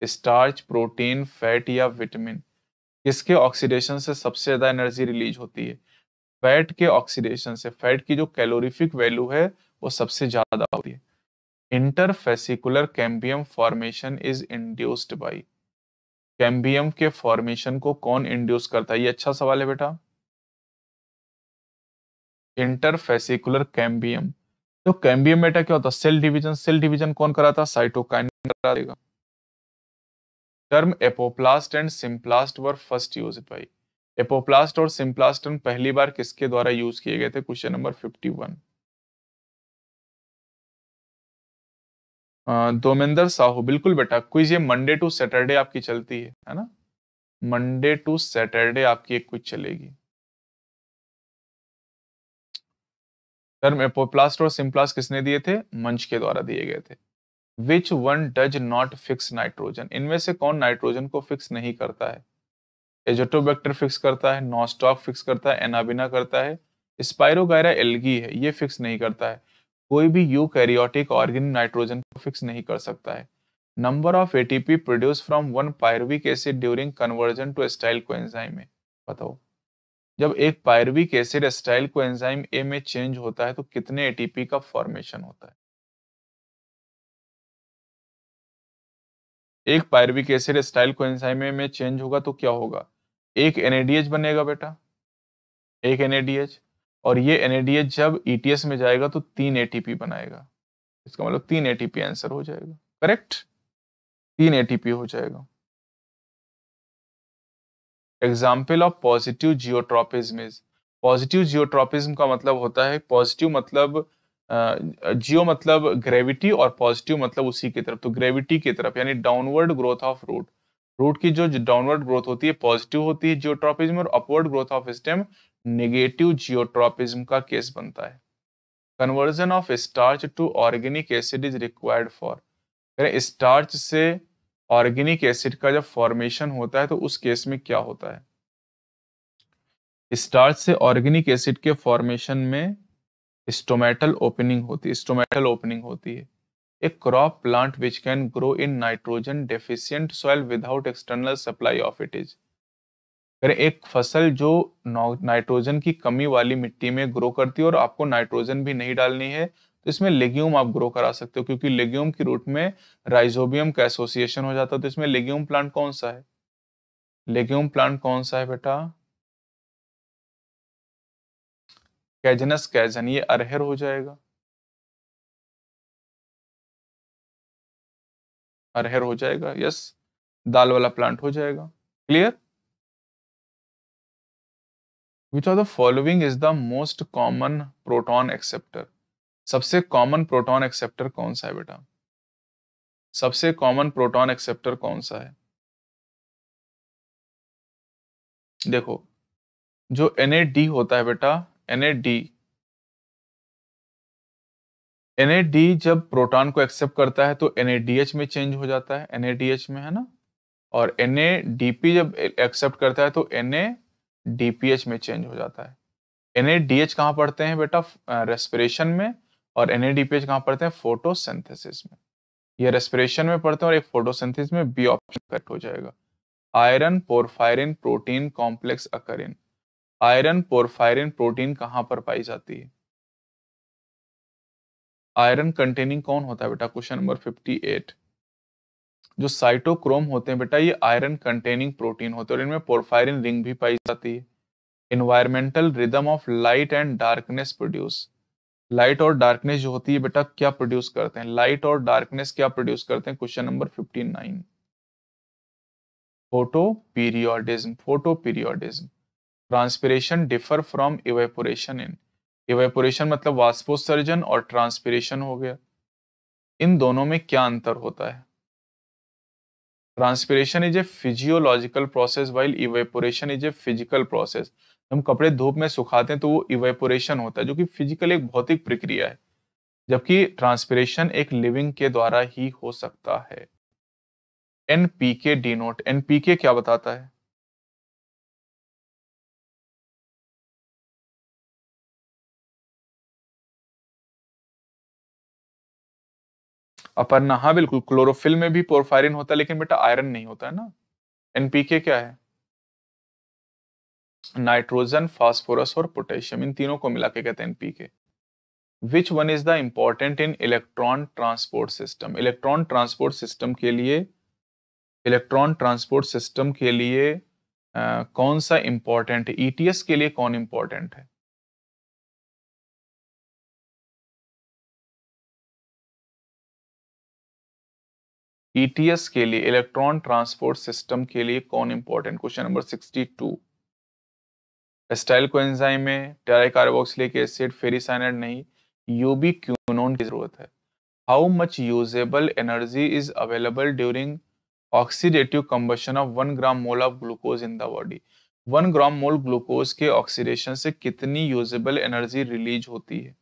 B: स्टार्च प्रोटीन फैट या विटामिन किसके ऑक्सीडेशन से सबसे ज़्यादा एनर्जी रिलीज होती है फैट के ऑक्सीडेशन से फैट की जो कैलोरीफिक वैल्यू है वो सबसे ज़्यादा होती है interfascicular cambium formation is induced by cambium के फॉर्मेशन को कौन इंड्यूस करता है ये अच्छा सवाल है बेटा इंटरफेसिकुलर कैम्बियम तो कैम्बियम बेटा क्या होता है सेल डिवीजन सेल डिवीजन कौन कराता है साइटोकाइन करा देगा term apoplast and symplast were first use भाई एपोप्लास्ट और सिम्प्लास्ट पहली बार किसके द्वारा यूज किए गए थे question number fifty one Domendar Sahu बिल्कुल बेटा क्विज ये मंडे टू सैटरडे आपकी चलती है है ना मंडे टू सैटरडे आपकी एक क्विज चलेगी टर्म एपोप्लास्ट और सिम्प्लास्ट किसने दिए थे मंच के द्वारा दिए गए थे which one does not fix nitrogen इनमें से कौन नाइट्रोजन को फिक्स नहीं करता है एजोटोबैक्टर फिक्स करता है नॉस्टॉक फिक्स करता है एनाबिना करता है स्पायरोगायरा एल्गी है ये फिक्स नहीं करता है कोई भी यू कैरियोटिक ऑर्गेनिक नाइट्रोजन को फिक्स नहीं कर सकता है number of ATP produce from one pyruvic acid during conversion to acetyl enzyme में बताओ जब
A: एक pyruvic acid acetyl enzyme A में चेंज होता है तो कितने एटीपी का फॉर्मेशन होता है एक पायरविक एसिड स्टाइल को एंजाइमे में चेंज होगा तो क्या होगा एक एनएडीएच बनेगा बेटा
B: एक एनएडीएच और ये एनएडीएच जब ईटीएस e में जाएगा तो तीन एटीपी बनाएगा
A: इसका मतलब तीन एटीपी आंसर हो जाएगा करेक्ट तीन एटीपी हो जाएगा example of positive geotropism
B: positive geotropism का मतलब होता है पॉजिटिव मतलब जियो मतलब ग्रेविटी और पॉजिटिव मतलब उसी की तरफ तो ग्रेविटी की तरफ यानी downward growth of root root की जो डाउनवर्ड ग्रोथ होती है पॉजिटिव होती है जियोट्रॉपिज्म और upward growth of stem negative geotropism का केस बनता है conversion of starch to organic acid is required for starch से ऑर्गेनिक एसिड का जब फॉर्मेशन होता है तो उस केस में क्या होता है स्टार्च से ऑर्गेनिक एसिड के फॉर्मेशन में स्टोमेटल ओपनिंग होती है स्टोमेटल ओपनिंग होती है a crop plant which can grow in nitrogen deficient soil without external supply of it is अरे एक फसल जो नाइट्रोजन की कमी वाली मिट्टी में ग्रो करती है और आपको नाइट्रोजन भी नहीं डालनी है तो इसमें लेग्यूम आप ग्रो करा सकते हो क्योंकि लेग्यूम की रूट में राइजोबियम का एसोसिएशन हो जाता है तो इसमें लेग्यूम
A: प्लांट कौन सा है लेग्यूम प्लांट कौन सा है बेटा कैजनस कैजन ये अरहर हो जाएगा
C: अरहर हो जाएगा यस
B: दाल वाला प्लांट हो जाएगा clear which are the following is the most common proton acceptor सबसे कॉमन
A: प्रोटॉन एक्सेप्टर कौन सा है बेटा सबसे कॉमन प्रोटॉन एक्सेप्टर कौन सा है देखो जो एन
B: होता है बेटा एन एनएडी जब प्रोटॉन को एक्सेप्ट करता है तो एन में चेंज हो जाता है एन में है ना और एन जब एक्सेप्ट करता है तो एन में चेंज हो जाता है एनएडीएच कहाँ पढ़ते हैं बेटा रेस्पिरेशन में और एन कहाँ पढ़ते हैं फोटोसिंथेसिस में ये रेस्पिरेशन में पढ़ते हैं और एक फोटोसिंथेसिस में बी ऑप्शन कट हो जाएगा iron porphyrin protein complex occur in iron porphyrin protein कहाँ पर पाई जाती है आयरन कंटेनिंग कौन होता है बेटा क्वेश्चन नंबर 58 जो साइटोक्रोम होते हैं बेटा ये आयरन कंटेनिंग प्रोटीन होते हैं और इनमें पोरफायरिन रिंग भी पाई जाती है environmental rhythm of light and darkness produce light और डार्कनेस जो होती है बेटा क्या प्रोड्यूस करते हैं लाइट और डार्कनेस क्या प्रोड्यूस करते हैं question number nine photoperiodism photoperiodism transpiration differ from evaporation in evaporation मतलब वाष्पोत्सर्जन और ट्रांसपिरेशन हो गया इन दोनों में क्या अंतर होता है transpiration is a physiological process while evaporation is a physical process हम कपड़े धूप में सुखाते हैं तो वो इवेपोरेशन होता है जो कि फिजिकल एक भौतिक प्रक्रिया है जबकि ट्रांसपिरेशन एक लिविंग के द्वारा ही हो सकता है एनपीके डी के एनपीके के क्या बताता है अपर्णा हाँ बिल्कुल क्लोरोफिल में भी पोरफायरिन होता है लेकिन बेटा आयरन नहीं होता है ना एनपीके क्या है नाइट्रोजन फास्फोरस और पोटेशियम इन तीनों को मिला के कहते हैं NPK which one is the important in electron transport system electron transport system के लिए इलेक्ट्रॉन
A: ट्रांसपोर्ट सिस्टम के लिए आ, कौन सा इम्पॉर्टेंट ईटीएस e के लिए कौन इम्पॉर्टेंट है ETS के लिए इलेक्ट्रॉन ट्रांसपोर्ट सिस्टम के लिए कौन important question number 62 acetyl
B: coenzyme में टेराइकारबोक्सिलिक एसिड फेरिसाइनाइड नहीं यूबी क्यूनोन की जरूरत है how much usable energy is available during oxidative combustion of one gram mole of glucose in the body one gram mole glucose के oxidation से कितनी usable energy release होती है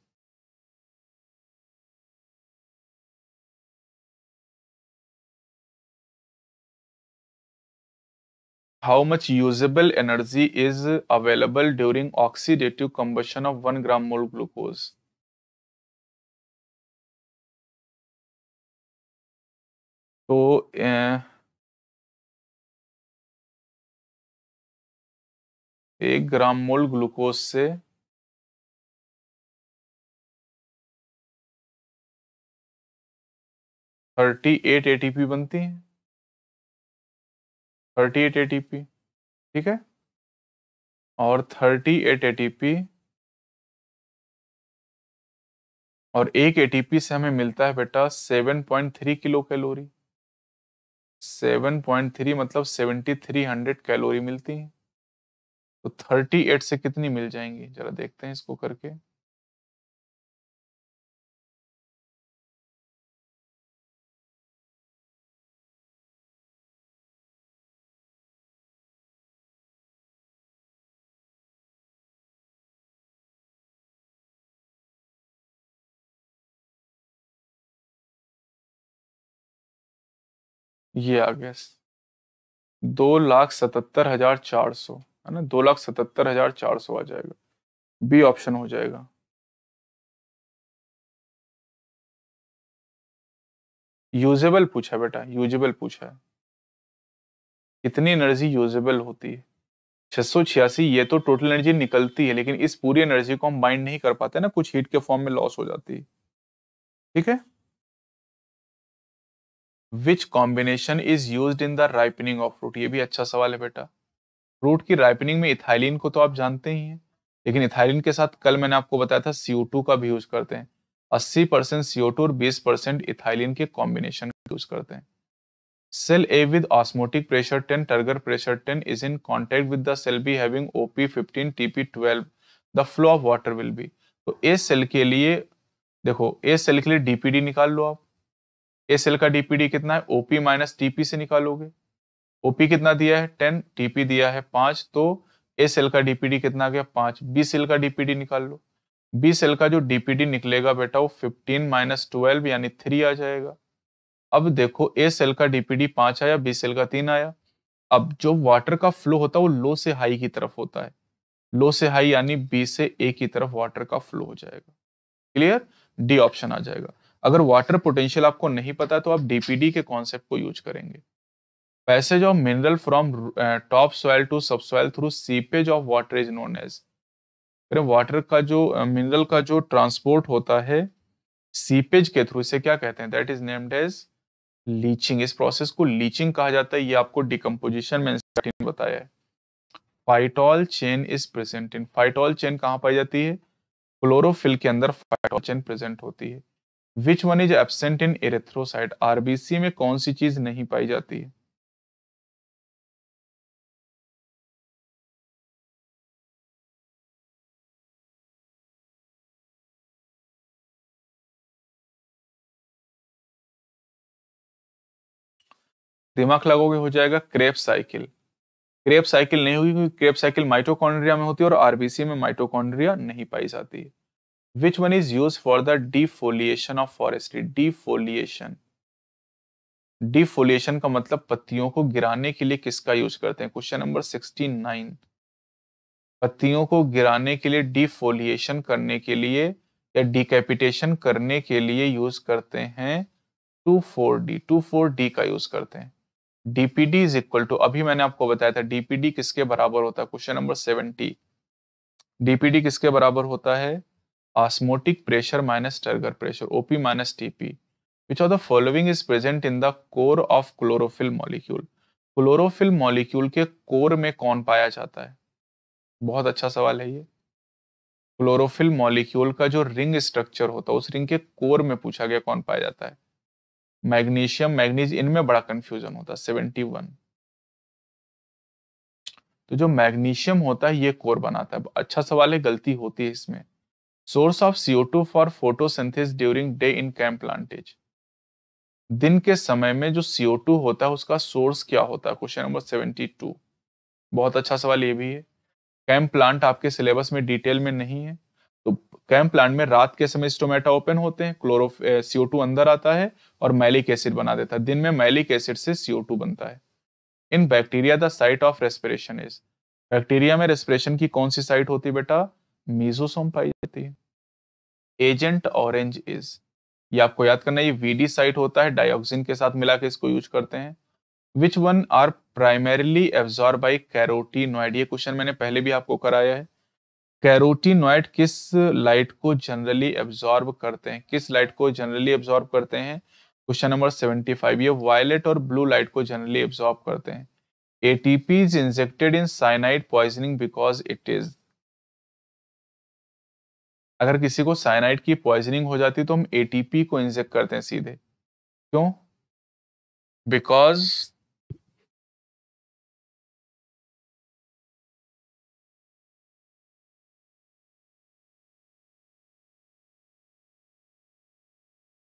B: how much usable energy is available during oxidative combustion of 1 gram mole glucose
C: तो एक gram mole glucose से thirty eight ATP बनती है
A: thirty eight A T P ठीक है और thirty eight A T P और एक ए टी पी से हमें मिलता है बेटा seven point three kilo calorie seven point
B: three मतलब सेवेंटी थ्री हंड्रेड कैलोरी मिलती है तो थर्टी एट से
A: कितनी मिल
C: जाएंगी जरा
B: देखते हैं इसको करके
A: ये आ गया दो लाख सतहत्तर हजार चार सौ है ना दो लाख सतहत्तर हजार चार सौ आ जाएगा बी ऑप्शन हो जाएगा यूजेबल पूछा बेटा यूजेबल पूछा है कितनी एनर्जी यूजेबल होती है छह ये तो टोटल एनर्जी निकलती
B: है लेकिन इस पूरी एनर्जी को हम बाइंड नहीं कर पाते ना कुछ हीट के फॉर्म में लॉस हो जाती है ठीक है which combination is use in the ripening of fruit ये भी अच्छा सवाल है बेटा फ्रूट की राइपनिंग में इथाइलिन को तो आप जानते ही हैं लेकिन इथाइलिन के साथ कल मैंने आपको बताया था टू का भी यूज करते हैं 80 परसेंट सीओ और 20 परसेंट इथाइलिन के कॉम्बिनेशन यूज करते हैं cell A with osmotic pressure 10 turgor pressure 10 is in contact with the cell B having OP T TP twelve the flow of water will be तो A cell के लिए देखो ए cell के लिए DPD निकाल लो आप ए सेल का डीपीडी कितना है ओपी माइनस टीपी से निकालोगे ओपी कितना दिया है टेन टीपी दिया है पांच तो ए सेल का डीपीडी कितना गया पांच बी सेल का डीपीडी निकाल लो बी सेल का जो डीपीडी निकलेगा बेटा वो फिफ्टीन माइनस ट्वेल्व यानी थ्री आ जाएगा अब देखो ए सेल का डीपीडी पांच आया बी सेल का तीन आया अब जो वाटर का फ्लो होता है वो लो से हाई की तरफ होता है लो से हाई यानी बी से ए की तरफ वाटर का फ्लो हो जाएगा क्लियर डी ऑप्शन आ जाएगा अगर वाटर पोटेंशियल आपको नहीं पता तो आप डीपीडी के कॉन्सेप्ट को यूज करेंगे passage of mineral from top soil to sub soil through seepage of water is known as water का जो मिनरल uh, का जो ट्रांसपोर्ट होता है सीपेज के थ्रू इसे क्या कहते हैं that is named as leaching इस प्रोसेस को लीचिंग कहा जाता है ये आपको डिकम्पोजिशन में बताया है phytol chain is present in phytol chain कहाँ पाई जाती है क्लोरोफिल के अंदर फाइटॉल चेन प्रेजेंट होती है which
A: one is absent in erythrocyte RBC में कौन सी चीज नहीं पाई जाती है दिमाग लगोगे हो जाएगा क्रेप साइकिल क्रेप साइकिल नहीं होगी क्योंकि क्रेप साइकिल माइटोकॉन्ड्रिया में होती है और आरबीसी
B: में माइटोकॉन्ड्रिया नहीं पाई जाती है which one is used for the defoliation of forestry defoliation डिफोलिएशन का मतलब पत्तियों को गिराने के लिए किसका यूज करते हैं क्वेश्चन नंबर सिक्सटी नाइन पत्तियों को गिराने के लिए डिफोलिएशन करने के लिए या डिकेपिटेशन करने के लिए यूज करते हैं two two four D four D का यूज करते हैं डीपीडी इज इक्वल टू अभी मैंने आपको बताया था डीपीडी किसके बराबर होता है क्वेश्चन नंबर सेवेंटी डीपीडी किसके बराबर होता है osmotic pressure minus turgor pressure OP minus TP which of the following is present in the core of chlorophyll molecule chlorophyll molecule के कोर में कौन पाया जाता है बहुत अच्छा सवाल है ये क्लोरोफिल मॉलिक्यूल का जो रिंग स्ट्रक्चर होता है उस रिंग के कोर में पूछा गया कौन पाया जाता है मैग्नीशियम मैग्नीज इनमें बड़ा कंफ्यूजन होता है सेवेंटी वन तो जो मैग्नीशियम होता है ये कोर बनाता है अच्छा सवाल है गलती होती है इसमें source of CO2 for photosynthesis during day in CAM plants दिन के समय में जो CO2 होता है उसका सोर्स क्या होता है क्वेश्चन नंबर 72 बहुत अच्छा सवाल ये भी है कैम प्लांट आपके सिलेबस में डिटेल में नहीं है तो कैम प्लांट में रात के समय स्टोमेटा ओपन होते हैं क्लोरो सीओ टू अंदर आता है और मैलिक एसिड बना देता है दिन में मैलिक एसिड से सीओ टू बनता है in bacteria the site of respiration is bacteria में रेस्पिरेशन की कौन सी साइट होती है बेटा मीजोसोम पाई जाती है एजेंट ऑरेंज इज ये आपको याद करना ये वीडी साइट होता है डायोक्सिन के साथ मिला के इसको यूज करते हैं which one are primarily absorb by carotenoid ये क्वेश्चन मैंने पहले भी आपको कराया है कैरोटीनॉइड किस लाइट को जनरली एब्जॉर्ब करते हैं किस लाइट को जनरली एब्जॉर्ब करते हैं क्वेश्चन नंबर सेवेंटी फाइव ये वायलेट और ब्लू लाइट को जनरली एब्जॉर्ब करते हैं ATP is injected in cyanide poisoning because it is
A: अगर किसी को साइनाइड की पॉइजनिंग हो जाती तो हम एटीपी को इंजेक्ट करते हैं सीधे
C: क्यों
A: because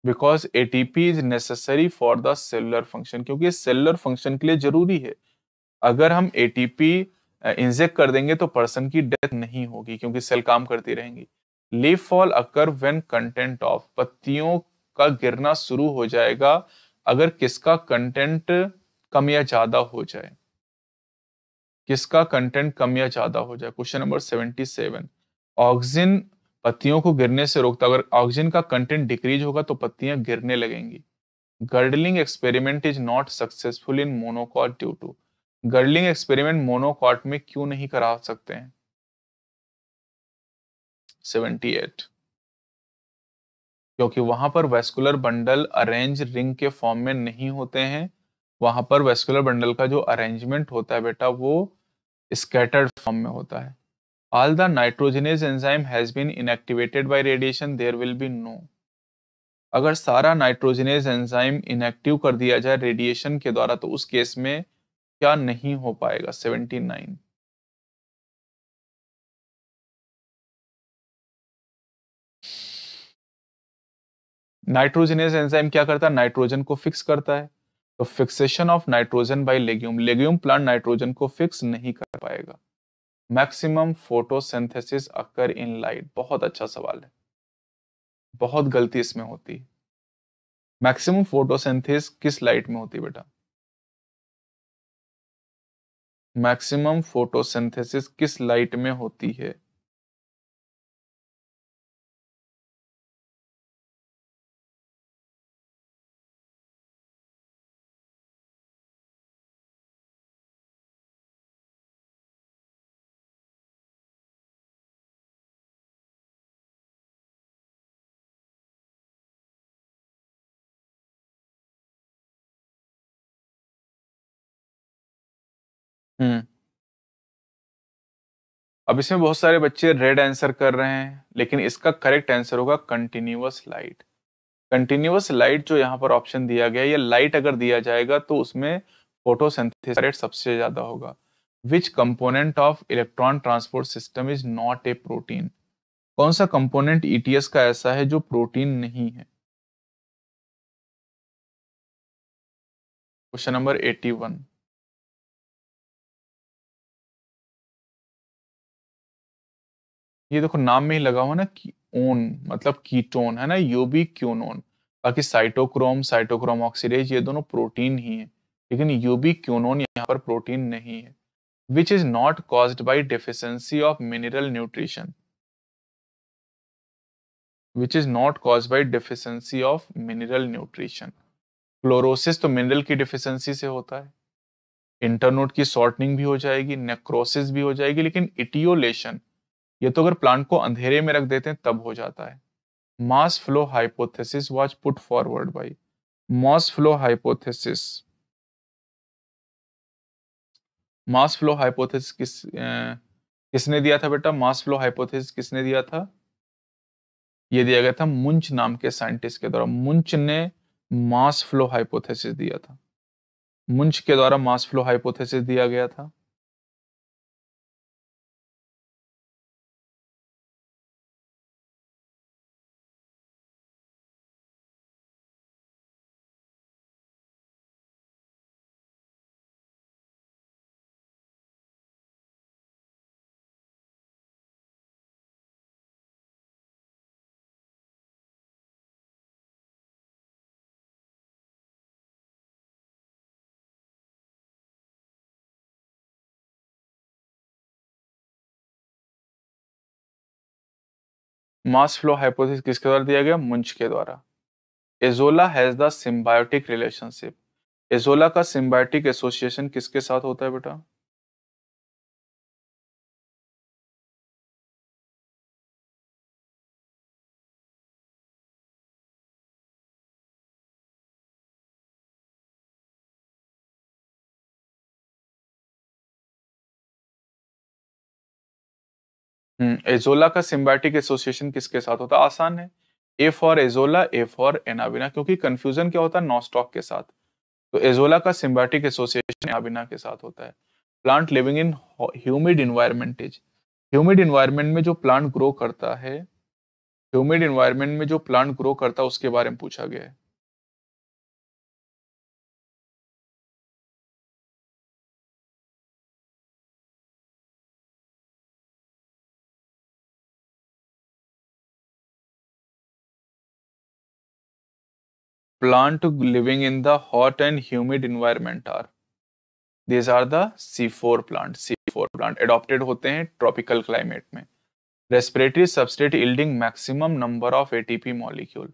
A: because A P is necessary for the cellular function क्योंकि सेलुलर फंक्शन के लिए जरूरी
B: है अगर हम ए पी इंजेक्ट कर देंगे तो पर्सन की डेथ नहीं होगी क्योंकि सेल काम करती रहेंगी leaf fall occur when content of पत्तियों का गिरना शुरू हो जाएगा अगर किसका कंटेंट कम या ज्यादा हो जाए किसका कंटेंट कम या ज्यादा हो जाए question number seventy seven oxygen पत्तियों को गिरने से रोकता अगर ऑक्सीजन का कंटेंट डिक्रीज होगा तो पत्तियां गिरने लगेंगी girdling experiment is not successful in monocot due
A: to girdling experiment monocot में क्यों नहीं करा सकते हैं 78 क्योंकि वहां पर वेस्कुलर
B: बंडल अरेंज रिंग के फॉर्म में नहीं होते हैं वहां पर वेस्कुलर बंडल का जो अरेंजमेंट होता है बेटा वो स्कैटर्ड फॉर्म में होता है all the nitrogenase enzyme has been inactivated by radiation there will be no अगर सारा नाइट्रोजनेज एंजाइम इनएक्टिव कर दिया जाए रेडिएशन के द्वारा तो उस केस में क्या नहीं हो पाएगा 79 नाइट्रोजनेस एंजाइम क्या करता है नाइट्रोजन को फिक्स करता है तो fixation of nitrogen by legume legume plant nitrogen को फिक्स नहीं कर पाएगा maximum photosynthesis
A: occur in light बहुत अच्छा सवाल है बहुत गलती इसमें होती है मैक्सिमम फोटोसिंथेसिस किस लाइट में होती है बेटा मैक्सिमम फोटोसिंथेसिस किस लाइट में होती है हम्म। अब इसमें बहुत सारे बच्चे रेड आंसर कर रहे हैं लेकिन इसका करेक्ट आंसर होगा कंटिन्यूअस लाइट कंटिन्यूअस
B: लाइट जो यहाँ पर ऑप्शन दिया गया या लाइट अगर दिया जाएगा तो उसमें फोटोसिंथेसिस रेट सबसे ज्यादा होगा which component of electron transport system is not a
A: protein कौन सा कंपोनेंट ईटीएस का ऐसा है जो प्रोटीन नहीं है क्वेश्चन नंबर एटी वन
B: ये देखो नाम में ही लगा हुआ ना कि ओन मतलब कीटोन है ना यूबी क्यूनोन बाकी साइटोक्रोम साइटोक्रोम ऑक्सीडेज ये दोनों प्रोटीन ही है लेकिन यूबी क्यूनोन यहाँ पर प्रोटीन नहीं है which is not cause by deficiency of mineral nutrition which is not cause by deficiency of mineral nutrition chlorosis तो मिनरल की डिफिशंसी से होता है इंटरनोट की शॉर्टनिंग भी हो जाएगी नेक्रोसिस भी हो जाएगी लेकिन इटियोलेशन ये तो अगर प्लांट को अंधेरे में रख देते हैं तब हो जाता है mass flow hypothesis was put forward by mass flow hypothesis mass flow hypothesis किस ए, किसने दिया था बेटा मास फ्लो हाइपोथेसिस किसने दिया था ये दिया गया था मुंच नाम के साइंटिस्ट के द्वारा मुंच
A: ने मास फ्लो हाइपोथेसिस दिया था मुंच के द्वारा मास फ्लो हाइपोथेसिस दिया गया था
B: मास फ्लो हाइपोथिस किसके द्वारा दिया गया मुंच के द्वारा
A: Azolla has the symbiotic relationship Azolla का सिम्बायोटिक एसोसिएशन किसके साथ होता है बेटा एजोला हम्म, का सिम्बैटिक एसोसिएशन किसके साथ होता है आसान है A for Azolla A for Anabaena
B: क्योंकि कंफ्यूजन क्या होता है नॉस्टॉक के साथ तो एजोला का सिम्बैटिक एसोसिएशन एनाबिना के साथ होता है plant living in humid environment is humid environment में जो
A: प्लांट ग्रो करता है ह्यूमिड इन्वायरमेंट में जो प्लांट ग्रो करता है उसके बारे में पूछा गया है
B: plant to living in the hot and humid environment are these are the C4 plant C4 plant adopted होते हैं tropical climate में respiratory substrate yielding maximum number of ATP molecule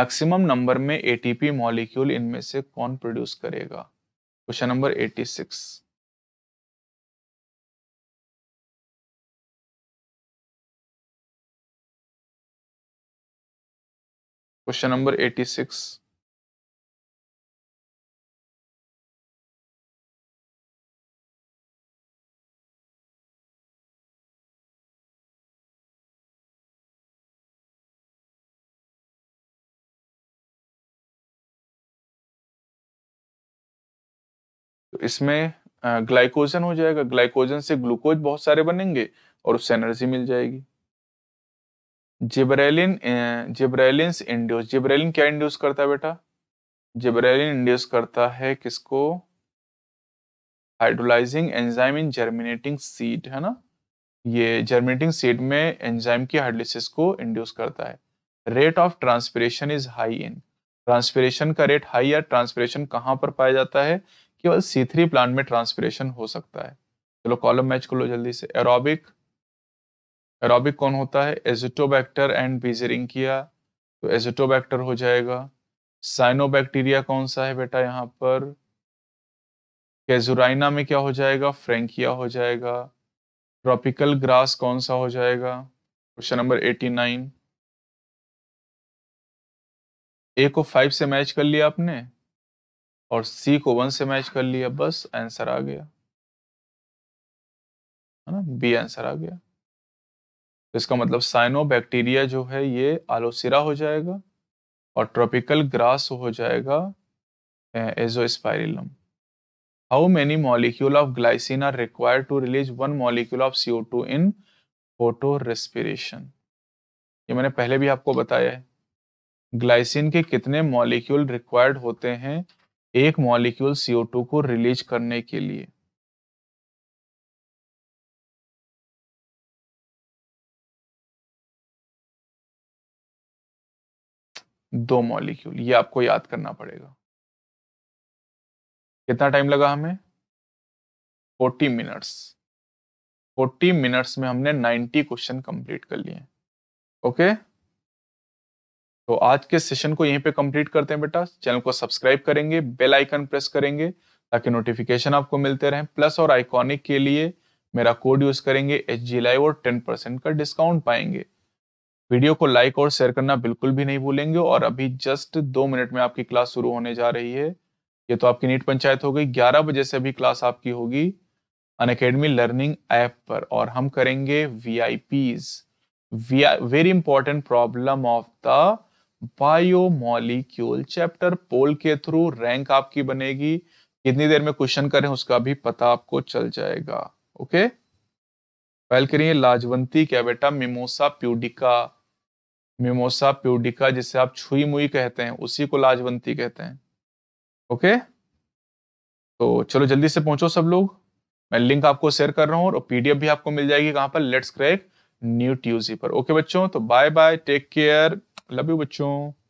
B: maximum number
A: में ATP molecule इनमें से कौन produce करेगा question number 86
C: question number 86
A: इसमें glycogen हो जाएगा ग्लाइकोजन से ग्लूकोज बहुत सारे बनेंगे और उससे एनर्जी मिल जाएगी
B: जिब्रेलिन जिब्रेलिन इंड्यूस जिब्रेलिन क्या इंड्यूस करता है बेटा जिब्रेलिन इंड्यूस करता है किसको hydrolysing enzyme in germinating seed है ना ये जर्मिनेटिंग सीड में एंजाइम की हाइड्रोलिसिस को इंड्यूस करता है rate of transpiration is high in transpiration का रेट हाई या ट्रांसपिरेशन कहाँ पर पाया जाता है केवल C3 थ्री प्लांट में ट्रांसपिरेशन हो सकता है चलो कॉलम मैच कर लो जल्दी से एरोबिक एरोबिक कौन होता है एजिटोबैक्टर एंड बीजरिंग किया तो एजिटोबैक्टर हो जाएगा साइनोबैक्टीरिया कौन सा है बेटा यहाँ पर कैजुराइना में क्या हो जाएगा फ्रेंकिया हो जाएगा ट्रॉपिकल ग्रास कौन सा हो जाएगा question number eighty nine A को
A: फाइव से मैच कर लिया आपने और सी को वन से मैच कर लिया बस आंसर आ गया है ना बी आंसर आ गया तो इसका मतलब साइनो बैक्टीरिया जो है ये आलोसिरा हो जाएगा और ट्रॉपिकल
B: ग्रास हो जाएगा Azospirillum how many molecule of glycine are required to release one molecule of CO two in photo respiration ये मैंने पहले भी आपको बताया है ग्लाइसिन के कितने
A: मॉलिक्यूल रिक्वायर्ड होते हैं एक मॉलिक्यूल CO2 को रिलीज करने के लिए
C: दो मॉलिक्यूल ये
A: आपको याद करना पड़ेगा कितना टाइम लगा हमें 40 मिनट्स 40 मिनट्स में हमने 90 क्वेश्चन कंप्लीट
B: कर लिए ओके okay? तो आज के सेशन को यहीं पे कंप्लीट करते हैं बेटा चैनल को सब्सक्राइब करेंगे बेल आइकन प्रेस करेंगे ताकि नोटिफिकेशन आपको मिलते रहें प्लस और आइकॉनिक के लिए मेरा कोड यूज करेंगे एच जी लाइव और टेन परसेंट का डिस्काउंट पाएंगे वीडियो को लाइक और शेयर करना बिल्कुल भी नहीं भूलेंगे और अभी जस्ट दो मिनट में आपकी क्लास शुरू होने जा रही है ये तो आपकी नीट पंचायत हो गई ग्यारह बजे से अभी क्लास आपकी होगी अन अकेडमी लर्निंग ऐप पर और हम करेंगे V I Ps very important problem of the biomolecule chapter poll के थ्रू रैंक आपकी बनेगी कितनी देर में क्वेश्चन करें उसका भी पता आपको चल जाएगा ओके पहल करिए लाजवंती क्या बेटा मिमोसा प्यूडिका मिमोसा प्यूडिका जिसे आप छुई मुई कहते हैं उसी को लाजवंती कहते हैं ओके तो चलो जल्दी से पहुंचो सब लोग मैं लिंक आपको शेयर कर रहा हूं और पीडीएफ भी आपको मिल जाएगी कहां पर लेट्स क्रैक न्यू ट्यूजी पर ओके बच्चों तो bye bye take care love you बच्चों